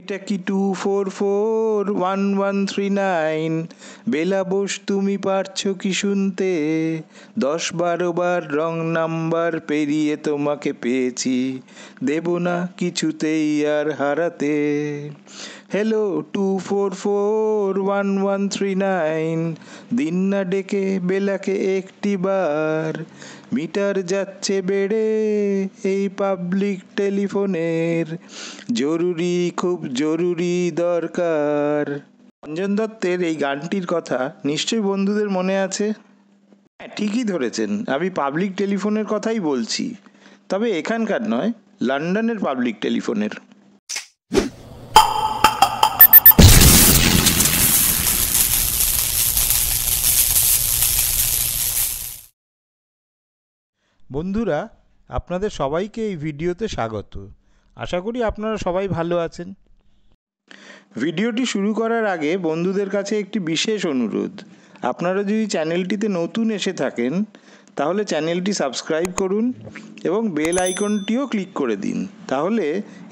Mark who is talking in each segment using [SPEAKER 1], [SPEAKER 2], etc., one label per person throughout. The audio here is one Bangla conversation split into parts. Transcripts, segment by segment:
[SPEAKER 1] এটা কি two four four one one three nine Bela Bose তুমি পারছো কি শুনতে দশ বারো বার রং নাম্বার পেরিয়ে তোমাকে পেয়েছি দেব না কিছুতেই আর হারাতে hello two four four one one three nine দিন না ডেকে বেলাকে একটি বার মিটার যাচ্ছে বেড়ে এই পাবলিক টেলিফোনের জরুরি খুব জরুরি দরকার রঞ্জন দত্তের এই গানটির কথা নিশ্চয়ই বন্ধুদের মনে আছে হ্যাঁ ঠিকই ধরেছেন আমি পাবলিক টেলিফোনের কথাই বলছি তবে এখানকার নয় লন্ডনের পাবলিক টেলিফোনের বন্ধুরা আপনাদের সবাইকে এই ভিডিওতে স্বাগত আশা করি আপনারা সবাই ভালো আছেন ভিডিওটি শুরু করার আগে বন্ধুদের কাছে একটি বিশেষ অনুরোধ আপনারা যদি চ্যানেলটিতে নতুন এসে থাকেন তাহলে চ্যানেলটি সাবস্ক্রাইব করুন এবং বেল আইকনটিও ক্লিক করে দিন তাহলে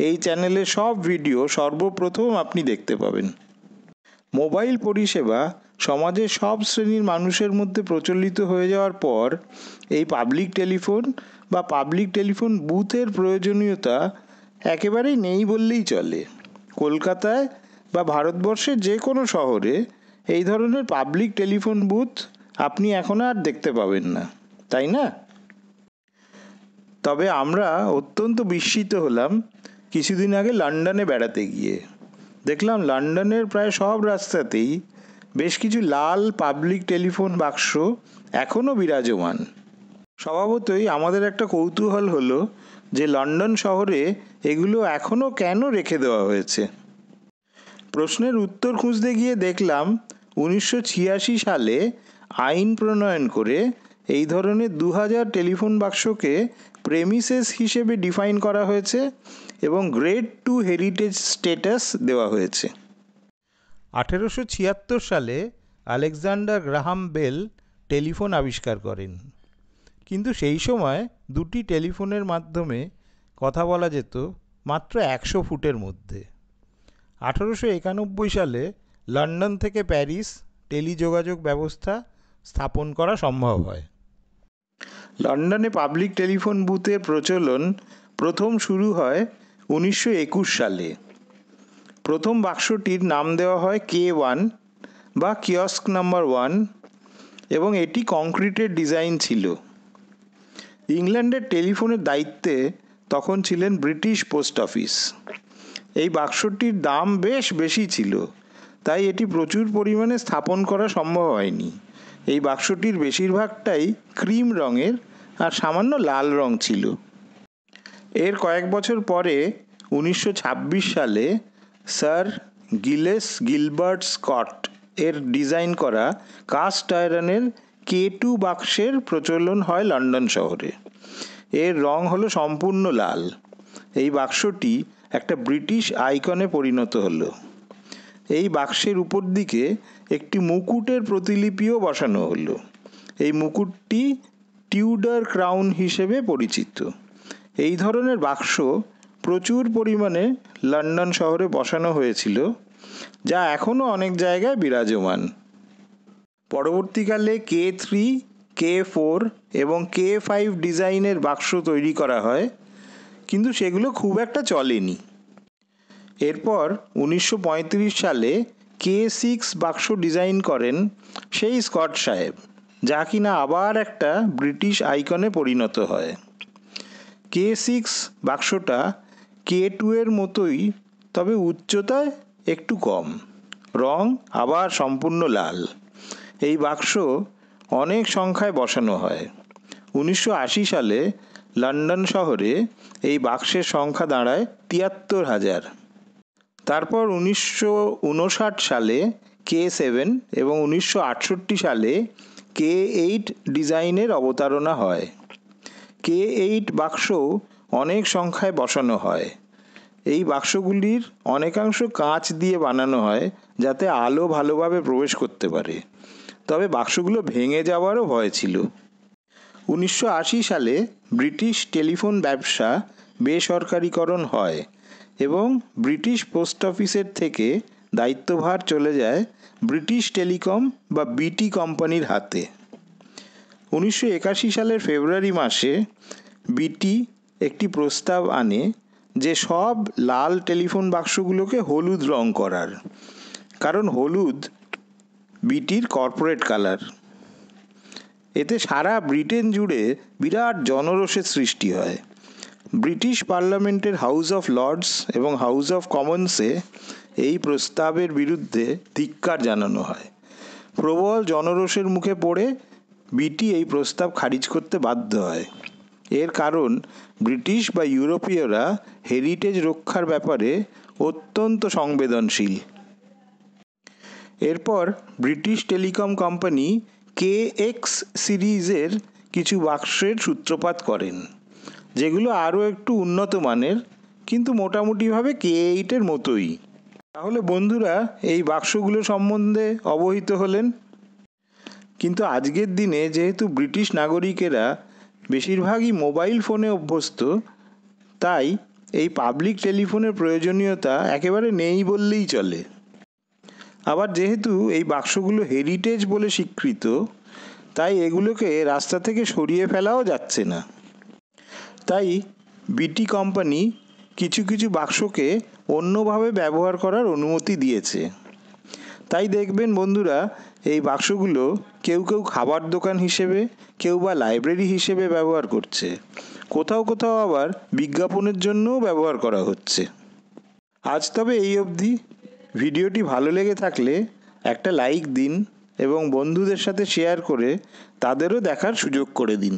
[SPEAKER 1] এই চ্যানেলে সব ভিডিও সর্বপ্রথম আপনি দেখতে পাবেন মোবাইল পরিষেবা সমাজের সব শ্রেণীর মানুষের মধ্যে প্রচলিত হয়ে যাওয়ার পর এই পাবলিক টেলিফোন বা পাবলিক টেলিফোন বুথের প্রয়োজনীয়তা একেবারেই নেই বললেই চলে কলকাতায় বা ভারতবর্ষের যে কোনো শহরে এই ধরনের পাবলিক টেলিফোন বুথ আপনি এখন আর দেখতে পাবেন না তাই না তবে আমরা অত্যন্ত বিস্মিত হলাম কিছুদিন আগে লন্ডনে বেড়াতে গিয়ে দেখলাম লন্ডনের প্রায় সব রাস্তাতেই বেশ কিছু লাল পাবলিক টেলিফোন বাক্স এখনও বিরাজমান স্বভাবতই আমাদের একটা কৌতূহল হলো যে লন্ডন শহরে এগুলো এখনও কেন রেখে দেওয়া হয়েছে প্রশ্নের উত্তর খুঁজতে গিয়ে দেখলাম উনিশশো সালে আইন প্রণয়ন করে এই ধরনের দু টেলিফোন বাক্সকে প্রেমিসেস হিসেবে ডিফাইন করা হয়েছে এবং গ্রেড টু হেরিটেজ স্টেটাস দেওয়া হয়েছে আঠেরোশো ছিয়াত্তর সালে আলেকজান্ডার গ্রাহাম বেল টেলিফোন আবিষ্কার করেন কিন্তু সেই সময় দুটি টেলিফোনের মাধ্যমে কথা বলা যেত মাত্র একশো ফুটের মধ্যে আঠেরোশো একানব্বই সালে লন্ডন থেকে প্যারিস টেলিযোগাযোগ ব্যবস্থা স্থাপন করা সম্ভব হয় লন্ডনে পাবলিক টেলিফোন বুথের প্রচলন প্রথম শুরু হয় উনিশশো একুশ সালে প্রথম বাক্সটির নাম দেওয়া হয় কে ওয়ান বা কিয়স্ক নাম্বার ওয়ান এবং এটি কংক্রিটের ডিজাইন ছিল ইংল্যান্ডের টেলিফোনের দায়িত্বে তখন ছিলেন ব্রিটিশ পোস্ট অফিস এই বাক্সটির দাম বেশ বেশি ছিল তাই এটি প্রচুর পরিমাণে স্থাপন করা সম্ভব হয়নি এই বাক্সটির বেশিরভাগটাই ক্রিম রঙের আর সামান্য লাল রং ছিল এর কয়েক বছর পরে উনিশশো সালে স্যার গিলেস গিলবার্ট স্কট এর ডিজাইন করা কাস্ট আয়রনের কে টু বাক্সের প্রচলন হয় লন্ডন শহরে এর রং হলো সম্পূর্ণ লাল এই বাক্সটি একটা ব্রিটিশ আইকনে পরিণত হল এই বাক্সের উপর দিকে একটি মুকুটের প্রতিলিপিও বসানো হলো এই মুকুটটি টিউডার ক্রাউন হিসেবে পরিচিত এই ধরনের বাক্স প্রচুর পরিমাণে লন্ডন শহরে বসানো হয়েছিল যা এখনও অনেক জায়গায় বিরাজমান পরবর্তীকালে কে থ্রি কে ফোর এবং কে ফাইভ ডিজাইনের বাক্স তৈরি করা হয় কিন্তু সেগুলো খুব একটা চলেনি এরপর উনিশশো সালে কে সিক্স বাক্স ডিজাইন করেন সেই স্কট সাহেব যা কিনা আবার একটা ব্রিটিশ আইকনে পরিণত হয় কে সিক্স বাক্সটা কে টু এর মতোই তবে উচ্চতায় একটু কম রঙ আবার সম্পূর্ণ লাল এই বাক্স অনেক সংখ্যায় বসানো হয় উনিশশো আশি সালে লন্ডন শহরে এই বাক্সের সংখ্যা দাঁড়ায় তিয়াত্তর হাজার তারপর উনিশশো উনষাট সালে কে সেভেন এবং উনিশশো আটষট্টি সালে কে এইট ডিজাইনের অবতারণা হয় কে এইট বাক্স অনেক সংখ্যায় বসানো হয় এই বাক্সগুলির অনেকাংশ কাঁচ দিয়ে বানানো হয় যাতে আলো ভালোভাবে প্রবেশ করতে পারে তবে বাক্সগুলো ভেঙে যাওয়ারও ভয় ছিল উনিশশো সালে ব্রিটিশ টেলিফোন ব্যবসা বেসরকারীকরণ হয় এবং ব্রিটিশ পোস্ট অফিসের থেকে দায়িত্বভার চলে যায় ব্রিটিশ টেলিকম বা বিটি কোম্পানির হাতে উনিশশো সালের ফেব্রুয়ারি মাসে বিটি একটি প্রস্তাব আনে যে সব লাল টেলিফোন বাক্সগুলোকে হলুদ রং করার কারণ হলুদ বিটির কর্পোরেট কালার এতে সারা ব্রিটেন জুড়ে বিরাট জনরোষের সৃষ্টি হয় ব্রিটিশ পার্লামেন্টের হাউস অফ লর্ডস এবং হাউস অফ কমন্সে এই প্রস্তাবের বিরুদ্ধে ধিক্কার জানানো হয় প্রবল জনরোষের মুখে পড়ে বিটি এই প্রস্তাব খারিজ করতে বাধ্য হয় এর কারণ ব্রিটিশ বা ইউরোপীয়রা হেরিটেজ রক্ষার ব্যাপারে অত্যন্ত সংবেদনশীল এরপর British Telecom company K X সিরিজের কিছু বাক্সের সূত্রপাত করেন যেগুলো আরও একটু উন্নত মানের কিন্তু মোটামুটিভাবে কে এইটের মতোই তাহলে বন্ধুরা এই বাক্সগুলো সম্বন্ধে অবহিত হলেন কিন্তু আজকের দিনে যেহেতু ব্রিটিশ নাগরিকেরা বেশিরভাগই মোবাইল ফোনে অভ্যস্ত তাই এই পাবলিক টেলিফোনের প্রয়োজনীয়তা একেবারে নেই বললেই চলে আবার যেহেতু এই বাক্সগুলো হেরিটেজ বলে স্বীকৃত তাই এগুলোকে রাস্তা থেকে সরিয়ে ফেলাও যাচ্ছে না তাই বিটি কোম্পানি কিছু কিছু বাক্সকে অন্যভাবে ব্যবহার করার অনুমতি দিয়েছে তাই দেখবেন বন্ধুরা এই বাক্সগুলো কেউ কেউ খাবার দোকান হিসেবে কেউ বা লাইব্রেরি হিসেবে ব্যবহার করছে কোথাও কোথাও আবার বিজ্ঞাপনের জন্যও ব্যবহার করা হচ্ছে আজ তবে এই অবধি ভিডিওটি ভালো লেগে থাকলে একটা লাইক দিন এবং বন্ধুদের সাথে শেয়ার করে তাদেরও দেখার সুযোগ করে দিন